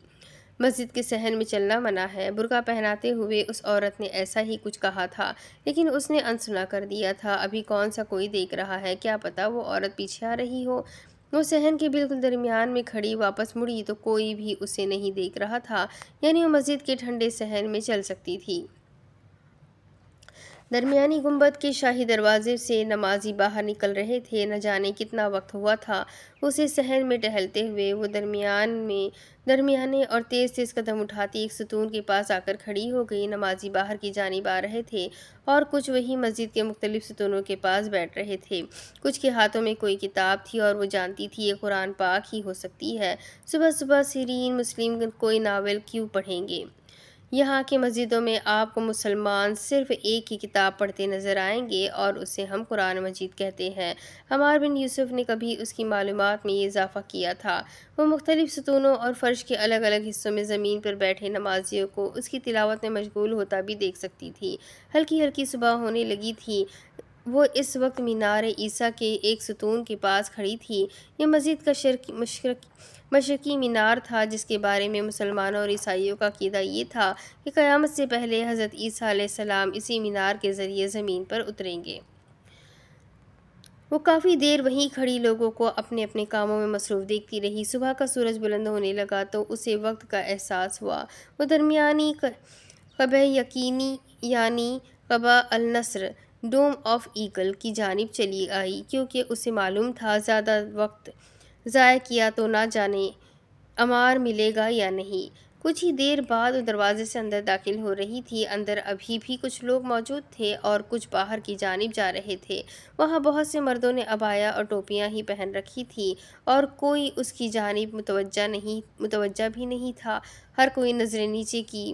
मस्जिद के सहन में चलना मना है बुरका पहनाते हुए उस औरत ने ऐसा ही कुछ कहा था लेकिन उसने अनसुना कर दिया था अभी कौन सा कोई देख रहा है क्या पता वो औरत पीछे आ रही हो वो सहन के बिल्कुल दरमियान में खड़ी वापस मुड़ी तो कोई भी उसे नहीं देख रहा था यानी वो मस्जिद के ठंडे सहन में चल सकती थी दरमियानी गुंबद के शाही दरवाजे से नमाजी बाहर निकल रहे थे न जाने कितना वक्त हुआ था उसे सहन में टहलते हुए वो दरमियान में दरमियाने और तेज़ तेज़ कदम उठाती एक सतून के पास आकर खड़ी हो गई नमाजी बाहर की जानी आ रहे थे और कुछ वही मस्जिद के मुख्तलिफ सतूनों के पास बैठ रहे थे कुछ के हाथों में कोई किताब थी और वो जानती थी ये कुरान पाक ही हो सकती है सुबह सुबह सीरीन मुस्लिम कोई नावल क्यों पढ़ेंगे यहाँ की मस्जिदों में आपको मुसलमान सिर्फ एक ही किताब पढ़ते नज़र आएंगे और उसे हम कुरान मजीद कहते हैं हमार बिन यूसुफ ने कभी उसकी मालूम में ये इजाफ़ा किया था वो मुख्तलिफ़ सतूनों और फ़र्श के अलग अलग हिस्सों में ज़मीन पर बैठे नमाजियों को उसकी तिलावत में मशगूल होता भी देख सकती थी हल्की हल्की सुबह होने लगी थी वो इस वक्त मीनार ईसा के एक सतून के पास खड़ी थी ये मस्जिद का शर्की मशर मशरकी मीनार था जिसके बारे में मुसलमानों और ईसाइयों का क़ीदा ये था कि क़यामत से पहले हज़रत ईसा सलाम इसी मीनार के ज़रिए ज़मीन पर उतरेंगे वो काफ़ी देर वहीं खड़ी लोगों को अपने अपने कामों में मसरूफ़ देखती रही सुबह का सूरज बुलंद होने लगा तो उसे वक्त का एहसास हुआ वो दरमियानी कब यकीनी यानी कबा अलनसर डोम ऑफ ईगल की जानब चली आई क्योंकि उसे मालूम था ज़्यादा वक्त ज़ाय किया तो ना जाने अमार मिलेगा या नहीं कुछ ही देर बाद दरवाज़े से अंदर दाखिल हो रही थी अंदर अभी भी कुछ लोग मौजूद थे और कुछ बाहर की जानब जा रहे थे वहाँ बहुत से मर्दों ने अबाया और टोपियाँ ही पहन रखी थी और कोई उसकी जानब मुतवजा नहीं मुतवजा भी नहीं था हर कोई नज़रें नीचे की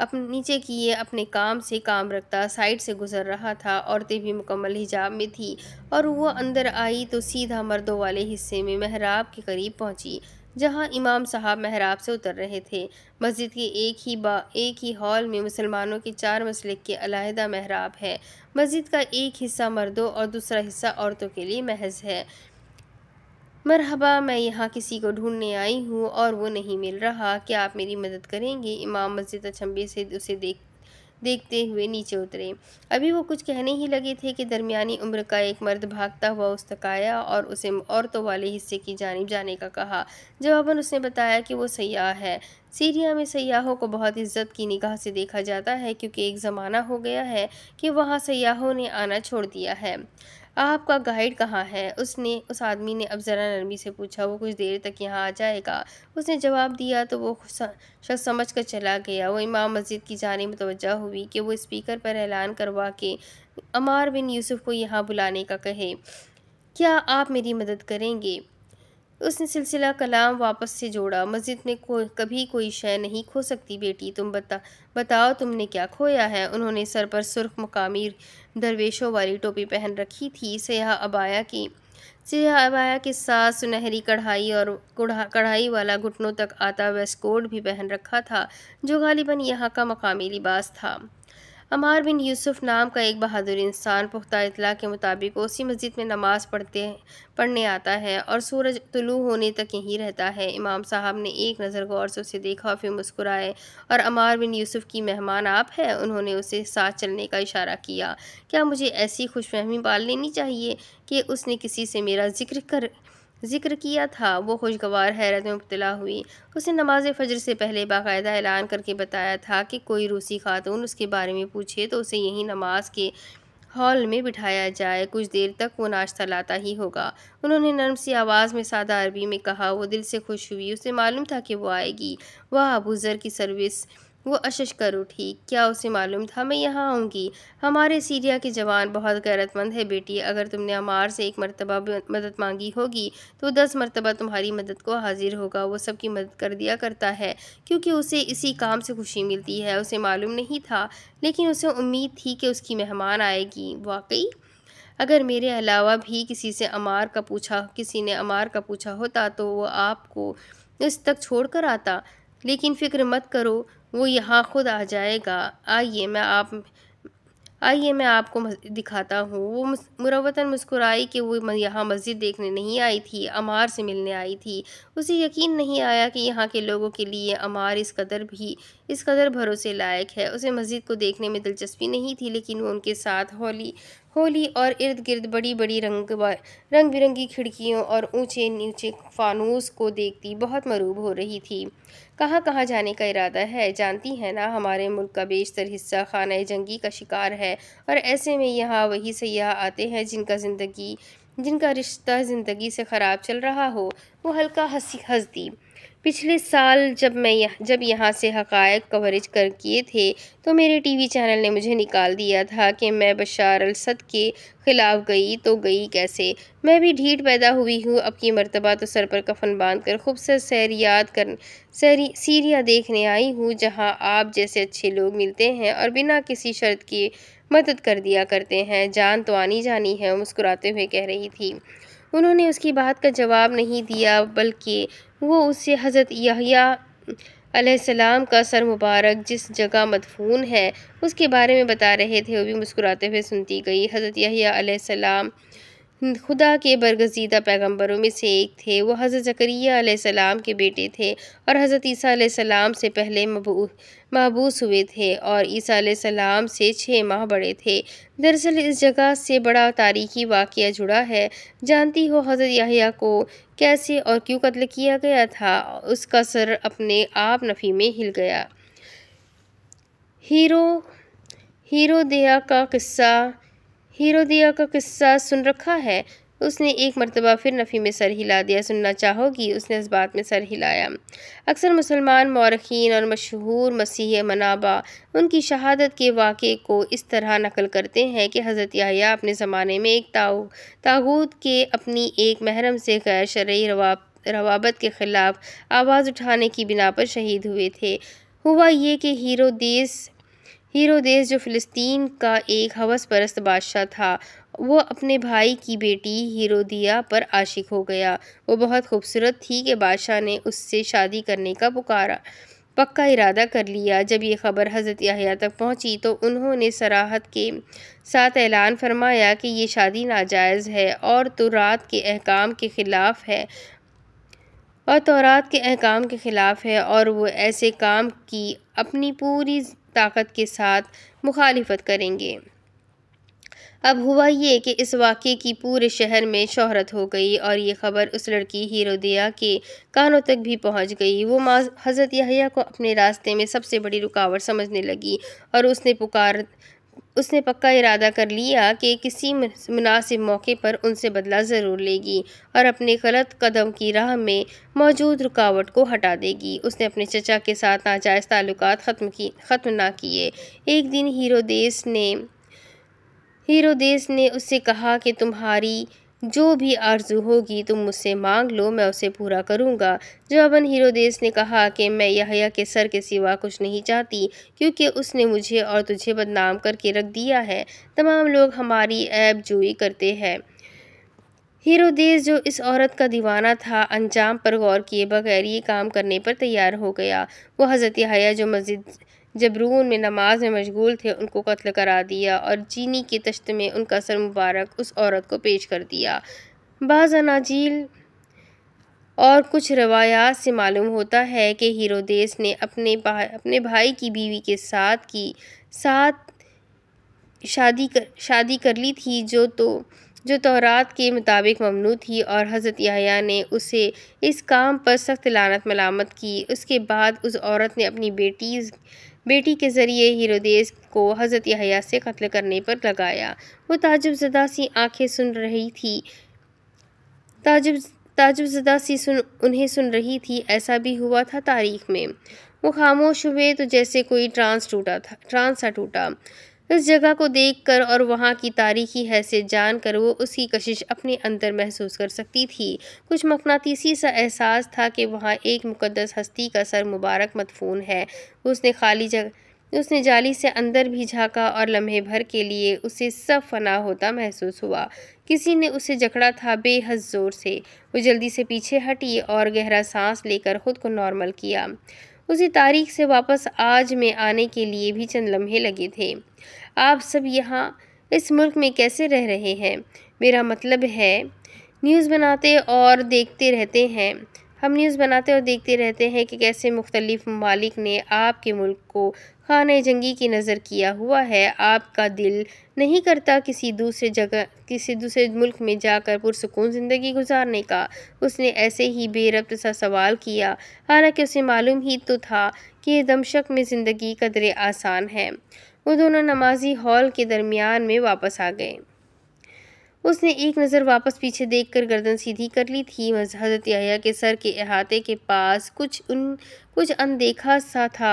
अपने नीचे किए अपने काम से काम रखता साइड से गुजर रहा था औरतें भी मुकम्मल हिजाब में थी और वो अंदर आई तो सीधा मर्दों वाले हिस्से में महराब के करीब पहुंची जहां इमाम साहब महराब से उतर रहे थे मस्जिद के एक ही बा एक ही हॉल में मुसलमानों के चार मसल के अलहदा महराब है मस्जिद का एक हिस्सा मर्दों और दूसरा हिस्सा औरतों के लिए महज है मरहबा मैं यहाँ किसी को ढूंढने आई हूँ और वो नहीं मिल रहा क्या आप मेरी मदद करेंगे इमाम मस्जिद अचंबे से उसे देख देखते हुए नीचे उतरे अभी वो कुछ कहने ही लगे थे कि दरमियानी उम्र का एक मर्द भागता हुआ उस तक आया और उसे औरतों वाले हिस्से की जानब जाने का कहा जवाबन उसने बताया कि वो सयाह है सीरिया में सयाहों को बहुत इज़्ज़त की निगाह से देखा जाता है क्योंकि एक ज़माना हो गया है कि वहाँ सयाहों ने आना छोड़ दिया है आपका गाइड कहाँ है उसने उस आदमी ने अब ज़रा नरमी से पूछा वो कुछ देर तक यहाँ आ जाएगा उसने जवाब दिया तो वो शख्स समझ कर चला गया वो इमाम मस्जिद की जाने तोज्जा हुई कि वो स्पीकर पर ऐलान करवा के अमार बिन यूसुफ़ को यहाँ बुलाने का कहे क्या आप मेरी मदद करेंगे उसने सिलसिला कलाम वापस से जोड़ा मस्जिद में को कभी कोई शय नहीं खो सकती बेटी तुम बता बताओ तुमने क्या खोया है उन्होंने सर पर सुर्ख मकामी दरवेशों वाली टोपी पहन रखी थी सयाह अबाया की सयाह अबाया के साथ सुनहरी कढ़ाई और कढ़ाई वाला घुटनों तक आता वेस्कोट भी पहन रखा था जो गालिबा यहाँ का मकामी लिबास था अमार बिन यूसुफ नाम का एक बहादुर इंसान पुख्ता इतला के मुताबिक उसी मस्जिद में नमाज़ पढ़ते पढ़ने आता है और सूरज तुलू होने तक यहीं रहता है इमाम साहब ने एक नज़र गौर से उसे देखा फिर मुस्कुराए और अमार बिन यूसुफ की मेहमान आप है उन्होंने उसे साथ चलने का इशारा किया क्या मुझे ऐसी खुशफहमी पाल लेनी चाहिए कि उसने किसी से मेरा जिक्र कर जिक्र किया था वो खुशगवार हैरत में मुबला हुई उसने नमाज फजर से पहले बाकायदा ऐलान करके बताया था कि कोई रूसी खातून उसके बारे में पूछे तो उसे यहीं नमाज के हॉल में बिठाया जाए कुछ देर तक वो नाश्ता लाता ही होगा उन्होंने नरम सी आवाज़ में सादा अरबी में कहा वो दिल से खुश हुई उसे मालूम था कि वो आएगी वह अबूज़र की सर्विस वो अशश कर उठी क्या उसे मालूम था मैं यहाँ आऊँगी हमारे सीरिया के जवान बहुत गैरतमंद है बेटी अगर तुमने अमार से एक मरतबा मदद मांगी होगी तो दस मरतबा तुम्हारी मदद को हाजिर होगा वो सबकी मदद कर दिया करता है क्योंकि उसे इसी काम से खुशी मिलती है उसे मालूम नहीं था लेकिन उसे उम्मीद थी कि उसकी मेहमान आएगी वाकई अगर मेरे अलावा भी किसी से अमार का पूछा किसी ने अमार का पूछा होता तो वो आपको इस तक छोड़ कर आता लेकिन फ़िक्र मत करो वो यहाँ ख़ुद आ जाएगा आइए मैं आप आइए मैं आपको दिखाता हूँ वो मुरवतन मुस्कुराई कि वो यहाँ मस्जिद देखने नहीं आई थी अमार से मिलने आई थी उसे यकीन नहीं आया कि यहाँ के लोगों के लिए अमार इस कदर भी इस कदर भरोसे लायक है उसे मस्जिद को देखने में दिलचस्पी नहीं थी लेकिन वो उनके साथ होली होली और इर्द गिर्द बड़ी बड़ी रंग रंग बिरंगी खिड़कियों और ऊंचे नीचे फानूस को देखती बहुत मरूब हो रही थी कहाँ कहाँ जाने का इरादा है जानती हैं ना हमारे मुल्क का बेशतर हिस्सा खाना जंगी का शिकार है और ऐसे में यहाँ वही सयाह आते हैं जिनका ज़िंदगी जिनका रिश्ता ज़िंदगी से ख़राब चल रहा हो वो हल्का हंसी हंसती पिछले साल जब मैं यह जब यहाँ से हकायक कवरेज कर किए थे तो मेरे टीवी चैनल ने मुझे निकाल दिया था कि मैं बशार अलसद के ख़िलाफ़ गई तो गई कैसे मैं भी ढीठ पैदा हुई हूँ अब की मरतबा तो सर पर कफन बांध कर खूबसूरत सैरियात कर सैरी सीरिया देखने आई हूँ जहाँ आप जैसे अच्छे लोग मिलते हैं और बिना किसी शर्त की मदद कर दिया करते हैं जान तो आनी जानी है मुस्कुराते हुए कह रही थी उन्होंने उसकी बात का जवाब नहीं दिया बल्कि वो उससे हज़रत सलाम का सर मुबारक जिस जगह मदफून है उसके बारे में बता रहे थे वो भी मुस्कुराते हुए सुनती गई हज़रत यहिया सलाम खुदा के बरगजीदा पैगंबरों में से एक थे वह हज़रत ज़करिया के बेटे थे और हज़रत ईसा सलाम से पहले महबूस हुए थे और ईसा सलाम से छः माह बड़े थे दरअसल इस जगह से बड़ा तारीखी वाक़ जुड़ा है जानती हो हज़रत याहिया को कैसे और क्यों कत्ल किया गया था उसका सर अपने आप नफ़ी में हिल गया हीरो हीरो दया का किस्सा दिया का किस्सा सुन रखा है उसने एक मरतबा फिर नफ़ी में सर हिला दिया सुनना चाहोगी उसने इस बात में सर हिलाया अक्सर मुसलमान मौरखीन और मशहूर मसीह मनाबा उनकी शहादत के वाक़े को इस तरह नकल करते हैं कि हज़रत याया अपने ज़माने में एक ताऊ के अपनी एक महरम से गैर शर्य रवाबत के ख़िलाफ़ आवाज़ उठाने की बिना पर शहीद हुए थे हुआ ये कि देश देश जो फ़िलिस्तीन का एक हवस परस्त बादशाह था वो अपने भाई की बेटी हीरोदिया पर आशिक हो गया वो बहुत खूबसूरत थी कि बादशाह ने उससे शादी करने का पुकारा पक्का इरादा कर लिया जब ये खबर हज़रत याहिया तक पहुंची तो उन्होंने सराहत के साथ ऐलान फरमाया कि ये शादी नाजायज़ है और तो रात के अहकाम के ख़िलाफ़ है और तो रात के अहकाम के ख़िलाफ़ है और वो ऐसे काम की अपनी पूरी ताकत के साथ मुखालफत करेंगे अब हुआ ये कि इस वाक़े की पूरे शहर में शोहरत हो गई और ये ख़बर उस लड़की हीरोदिया के कानों तक भी पहुंच गई वो माँ हज़रत यहिया को अपने रास्ते में सबसे बड़ी रुकावट समझने लगी और उसने पुकार उसने पक्का इरादा कर लिया कि किसी मुनासिब मौके पर उनसे बदला ज़रूर लेगी और अपने गलत कदम की राह में मौजूद रुकावट को हटा देगी उसने अपने चचा के साथ नाजायज़ ताल्लुक ख़त्म की ख़त्म ना किए एक दिन हीरोदेस ने हीरोदेस ने उससे कहा कि तुम्हारी जो भी आरजू होगी तुम मुझसे मांग लो मैं उसे पूरा करूँगा जवाबन हीरोदेस ने कहा कि मैं यहया के सर के सिवा कुछ नहीं चाहती क्योंकि उसने मुझे और तुझे बदनाम करके रख दिया है तमाम लोग हमारी ऐब जोई करते हैं हीरोदेस जो इस औरत का दीवाना था अंजाम पर गौर किए बगैर ये काम करने पर तैयार हो गया वो हज़रत हया जो मस्जिद जब जबरून में नमाज में मशगूल थे उनको कत्ल करा दिया और चीनी के तश्त में उनका सर मुबारक उस औरत को पेश कर दिया बाज़ अनाजील और कुछ रवायात से मालूम होता है कि हीरोदेस ने अपने भा, अपने भाई की बीवी के साथ की साथ शादी कर शादी कर ली थी जो तो जो तोरात के मुताबिक ममनू थी और हज़रत याया ने उसे इस काम पर सख्त लानत मलामत की उसके बाद उस औरत ने अपनी बेटी बेटी के ज़रिए हीरोदेस को हज़रत हया से कत्ल करने पर लगाया वो ताजुबजदा सी आंखें सुन रही थी ताजुब ताजुबजदा सी सुन उन्हें सुन रही थी ऐसा भी हुआ था तारीख में वो खामोश हुए तो जैसे कोई ट्रांस टूटा था ट्रांस सा टूटा इस जगह को देखकर और वहाँ की तारीखी हैसियत जानकर वो उसकी कशिश अपने अंदर महसूस कर सकती थी कुछ मकनातीसी सा एहसास था कि वहाँ एक मुकदस हस्ती का सर मुबारक मदफून है उसने खाली जगह उसने जाली से अंदर भी झाँका और लम्हे भर के लिए उसे सब फना होता महसूस हुआ किसी ने उसे जकड़ा था बेहद ज़ोर से वो जल्दी से पीछे हटी और गहरा सांस लेकर ख़ुद को नॉर्मल किया उसी तारीख से वापस आज में आने के लिए भी चंद लम्हे लगे थे आप सब यहाँ इस मुल्क में कैसे रह रहे हैं मेरा मतलब है न्यूज़ बनाते और देखते रहते हैं हम न्यूज़ बनाते और देखते रहते हैं कि कैसे मुख्तलिफ़ ममालिक ने आपके मुल्क को खाने जंगी की नज़र किया हुआ है आपका दिल नहीं करता किसी दूसरे जगह किसी दूसरे मुल्क में जाकर पुरसकून ज़िंदगी गुजारने का उसने ऐसे ही बेरब्त सा सवाल किया हालांकि उसे मालूम ही तो था कि दमशक में ज़िंदगी कदर आसान है वो दोनों नमाजी हॉल के दरमियान में वापस आ गए उसने एक नज़र वापस पीछे देखकर गर्दन सीधी कर ली थी हज़रत यहया के सर के अहाते के पास कुछ उन कुछ अनदेखा सा था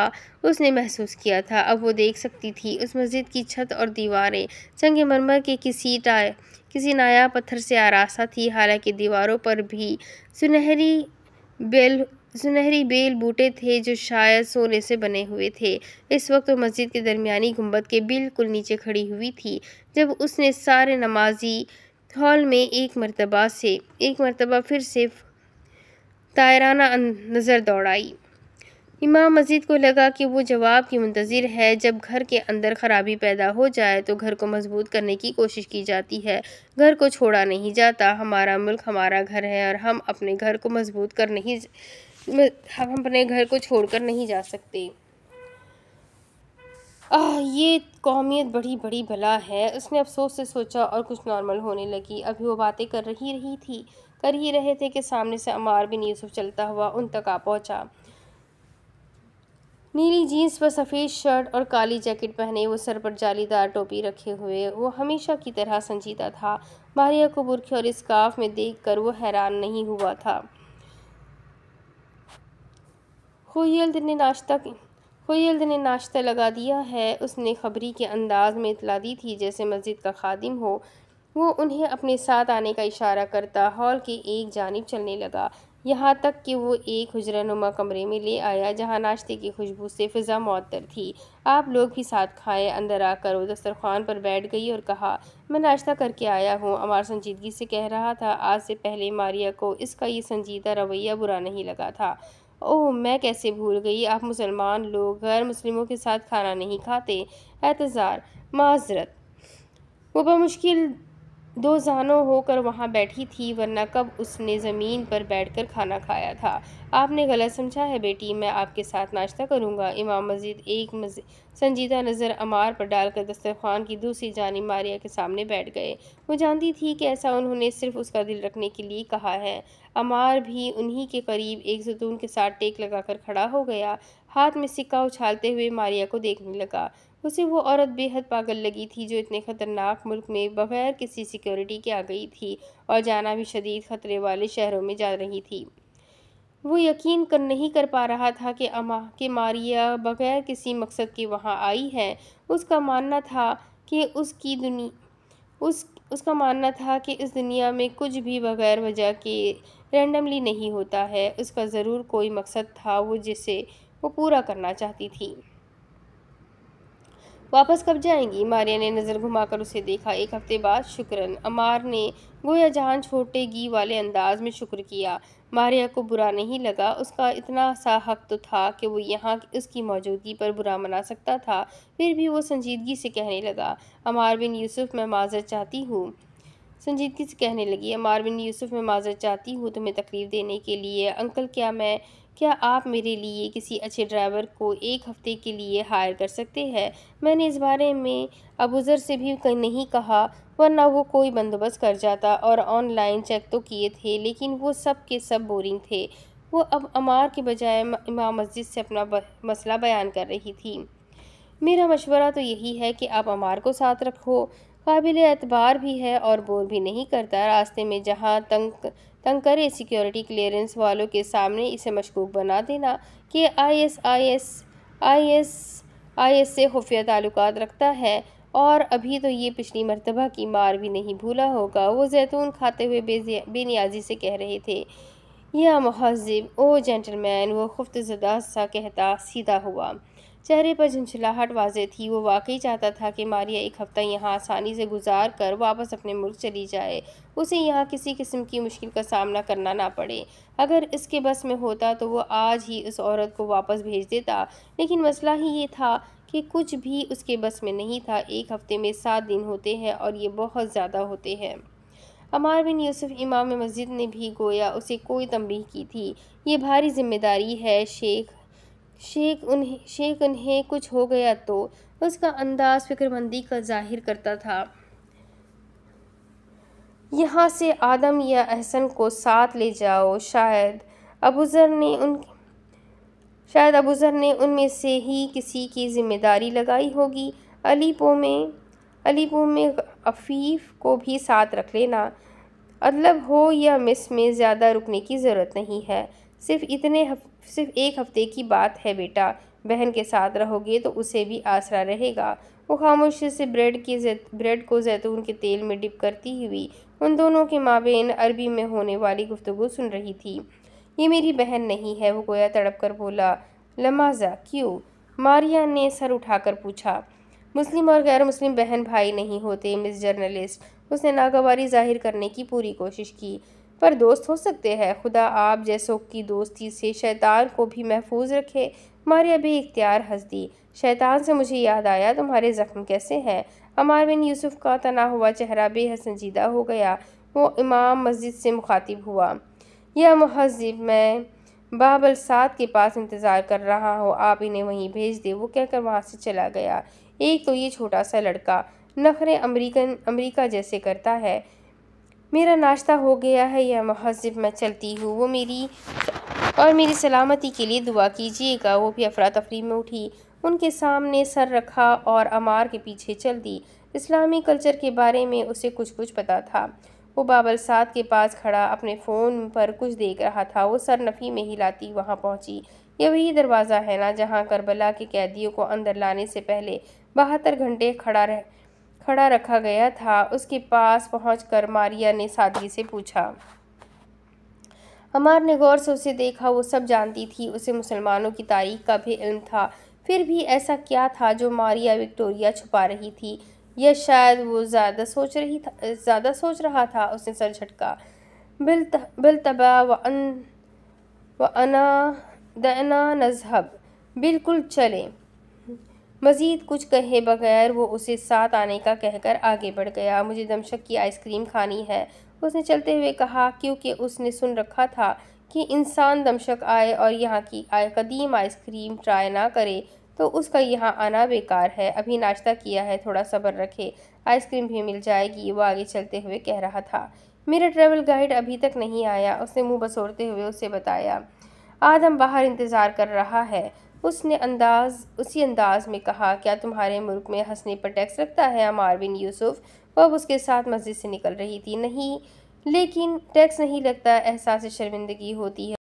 उसने महसूस किया था अब वो देख सकती थी उस मस्जिद की छत और दीवारें संग मरमर के किसी टाय किसी नाया पत्थर से आरासा थी हालांकि दीवारों पर भी सुनहरी बेल सुनहरी बेल बूटे थे जो शायद सोने से बने हुए थे इस वक्त वो मस्जिद के दरमियानी गुंबद के बिल्कुल नीचे खड़ी हुई थी जब उसने सारे नमाजी हॉल में एक मरतबा से एक मरतबा फिर से तायराना नज़र दौड़ाई इमाम मस्जिद को लगा कि वो जवाब की मंतज़र है जब घर के अंदर ख़राबी पैदा हो जाए तो घर को मजबूत करने की कोशिश की जाती है घर को छोड़ा नहीं जाता हमारा मुल्क हमारा घर है और हम अपने घर को मजबूत कर नहीं हम अपने घर को छोड़कर नहीं जा सकते आह ये कौमियत बड़ी बड़ी भला है उसने अफसोस से सोचा और कुछ नॉर्मल होने लगी अभी वो बातें कर रही रही थी कर ही रहे थे कि सामने से अमार बिन यूसुफ चलता हुआ उन तक आ पहुंचा नीली जीन्स व सफ़ेद शर्ट और काली जैकेट पहने वो सर पर जालीदार टोपी रखे हुए वो हमेशा की तरह संजीदा था मारिया को बुरखे और स्काफ में देख कर वो हैरान नहीं हुआ था खुयल्द ने नाश्ता खुयल्द ने नाश्ता लगा दिया है उसने खबरी के अंदाज में इतला दी थी जैसे मस्जिद का खादिम हो वो उन्हें अपने साथ आने का इशारा करता हॉल के एक जानब चलने लगा यहाँ तक कि वो एक नुमा कमरे में ले आया जहाँ नाश्ते की खुशबू से फ़िज़ा मअतर थी आप लोग भी साथ खाए अंदर आकर वो दस्तरखान पर बैठ गई और कहा मैं नाश्ता करके आया हूँ अमार संजीदगी से कह रहा था आज से पहले मारिया को इसका ये संजीदा रवैया बुरा नहीं लगा था ओह मैं कैसे भूल गई आप मुसलमान लोग घर मुस्लिमों के साथ खाना नहीं खाते एतज़ार माजरत वो बमुश्किल दो जानों होकर वहाँ बैठी थी वरना कब उसने ज़मीन पर बैठकर खाना खाया था आपने गलत समझा है बेटी मैं आपके साथ नाश्ता करूँगा इमाम मस्जिद एक संजीदा नज़र अमार पर डालकर दस्तरखान की दूसरी जानी मारिया के सामने बैठ गए वो जानती थी कि ऐसा उन्होंने सिर्फ उसका दिल रखने के लिए कहा है अमार भी उन्हीं के करीब एक जतून के साथ टेक लगा खड़ा हो गया हाथ में सिक्का उछालते हुए मारिया को देखने लगा उसे वो औरत बेहद पागल लगी थी जो इतने ख़तरनाक मुल्क में बगैर किसी सिक्योरिटी के आ गई थी और जाना भी शदीद ख़तरे वाले शहरों में जा रही थी वो यकीन कर नहीं कर पा रहा था कि अमा के मारिया बगैर किसी मकसद के वहाँ आई है उसका मानना था कि उसकी दुनिया उस उसका मानना था कि इस दुनिया में कुछ भी बगैर वजह के रैंडमली नहीं होता है उसका ज़रूर कोई मकसद था वो जिसे वो पूरा करना चाहती थी वापस कब जाएंगी मारिया ने नज़र घुमाकर उसे देखा एक हफ्ते बाद शुक्रन अमार ने गोया जहान छोटेगी वाले अंदाज में शुक्र किया मारिया को बुरा नहीं लगा उसका इतना सा हक तो था कि वो यहाँ उसकी मौजूदगी पर बुरा मना सकता था फिर भी वो संजीदगी से कहने लगा अमार बिन यूसुफ मैं माजर चाहती हूँ संजीदगी से कहने लगी अमार बिन यूसुफ मैं माजर चाहती हूँ तुम्हें तकलीफ़ देने के लिए अंकल क्या मैं क्या आप मेरे लिए किसी अच्छे ड्राइवर को एक हफ़्ते के लिए हायर कर सकते हैं मैंने इस बारे में अबूज़र से भी नहीं कहा वरना वो कोई बंदोबस्त कर जाता और ऑनलाइन चेक तो किए थे लेकिन वो सब के सब बोरिंग थे वो अब अमार के बजाय इमाम मस्जिद से अपना मसला बयान कर रही थी मेरा मशवरा तो यही है कि आप अमार को साथ रखो काबिल एतबार भी है और बोर भी नहीं करता रास्ते में जहाँ तंग तंग करे सिक्योरिटी क्लियरेंस वालों के सामने इसे मशकूक बना देना कि I S I S I S I S से खुफिया ताल्लुक रखता है और अभी तो ये पिछली मरतबा की मार भी नहीं भूला होगा वो जैतून खाते हुए बेनियाजी से कह रहे थे या महजब ओ जेंटलमैन वो खुफ्त जदा सा कहता सीधा हुआ चेहरे पर झंझलाहट वाजे थी वो वाकई चाहता था कि मारिया एक हफ़्ता यहाँ आसानी से गुजार कर वापस अपने मुल्क चली जाए उसे यहाँ किसी किस्म की मुश्किल का सामना करना ना पड़े अगर इसके बस में होता तो वो आज ही उस औरत को वापस भेज देता लेकिन मसला ही ये था कि कुछ भी उसके बस में नहीं था एक हफ़्ते में सात दिन होते हैं और ये बहुत ज़्यादा होते हैं अमार बिन यूसुफ इमाम मस्जिद ने भी गोया उसे कोई तंबीह की थी ये भारी जिम्मेदारी है शेख शेख उन्हें शेख उन्हें कुछ हो गया तो उसका अंदाज फिक्रमंदी का जाहिर करता था यहाँ से आदम या अहसन को साथ ले जाओ शायद अबूज़र ने उन शायद अबूज़र ने उनमें से ही किसी की ज़िम्मेदारी लगाई होगी अलीपो में अलीपो में अफीफ़ को भी साथ रख लेना अदलब हो या मिस में ज़्यादा रुकने की ज़रूरत नहीं है सिर्फ इतने हफ, सिर्फ एक हफ्ते की बात है बेटा बहन के साथ रहोगे तो उसे भी आसरा रहेगा वो खामोशी से ब्रेड की ब्रेड को जैतून के तेल में डिप करती हुई उन दोनों के माबेन अरबी में होने वाली गुफ्तु सुन रही थी ये मेरी बहन नहीं है वो गोया तड़प कर बोला लमाजा क्यों मारिया ने सर उठाकर पूछा मुस्लिम और गैर मुस्लिम बहन भाई नहीं होते मिस जर्नलिस्ट उसने नागवारी जाहिर करने की पूरी कोशिश की पर दोस्त हो सकते हैं खुदा आप जैसों की दोस्ती से शैतान को भी महफूज रखे मारिया भी इख्तियार हंस दी शैतान से मुझे याद आया तुम्हारे ज़ख्म कैसे हैं अमार बिन यूसुफ का तना हुआ चेहरा संजीदा हो गया वो इमाम मस्जिद से मुखातिब हुआ यह महजिब मैं बाबल साद के पास इंतज़ार कर रहा हो आप इन्हें वहीं भेज दे वो कहकर वहाँ से चला गया एक तो ये छोटा सा लड़का नखरे अमरीकन अमरीका जैसे करता है मेरा नाश्ता हो गया है या महजब मैं चलती हूँ वो मेरी और मेरी सलामती के लिए दुआ कीजिएगा वो भी अफरा तफरी में उठी उनके सामने सर रखा और अमार के पीछे चल दी इस्लामी कल्चर के बारे में उसे कुछ कुछ पता था वो बाबल साद के पास खड़ा अपने फ़ोन पर कुछ देख रहा था वो सर नफ़ी में ही लाती वहाँ पहुँची यह वही दरवाज़ा है ना जहाँ करबला के कैदियों को अंदर लाने से पहले बहत्तर घंटे खड़ा रह खड़ा रखा गया था उसके पास पहुंचकर मारिया ने सादगी से पूछा अमार ने गौर से उसे देखा वो सब जानती थी उसे मुसलमानों की तारीख का भी इल्म था फिर भी ऐसा क्या था जो मारिया विक्टोरिया छुपा रही थी या शायद वो ज़्यादा सोच रही था ज़्यादा सोच रहा था उसने सर झटका बिल बिल तबा व अन व अना दना नजहब बिल्कुल चलें मज़ीद कुछ कहे बगैर वो उसे साथ आने का कहकर आगे बढ़ गया मुझे दमशक की आइसक्रीम खानी है उसने चलते हुए कहा क्योंकि उसने सुन रखा था कि इंसान दमशक आए और यहाँ की आए कदीम आइसक्रीम ट्राई ना करे तो उसका यहाँ आना बेकार है अभी नाश्ता किया है थोड़ा सब्र रखे आइसक्रीम भी मिल जाएगी वो आगे चलते हुए कह रहा था मेरा ट्रैवल गाइड अभी तक नहीं आया उसने मुंह बसोरते हुए उसे बताया आज हम बाहर इंतज़ार कर रहा है उसने अंदाज उसी अंदाज में कहा क्या तुम्हारे मुल्क में हंसने पर टैक्स लगता है अमार बिन यूसुफ वह उसके साथ मस्जिद से निकल रही थी नहीं लेकिन टैक्स नहीं लगता एहसास शर्मिंदगी होती है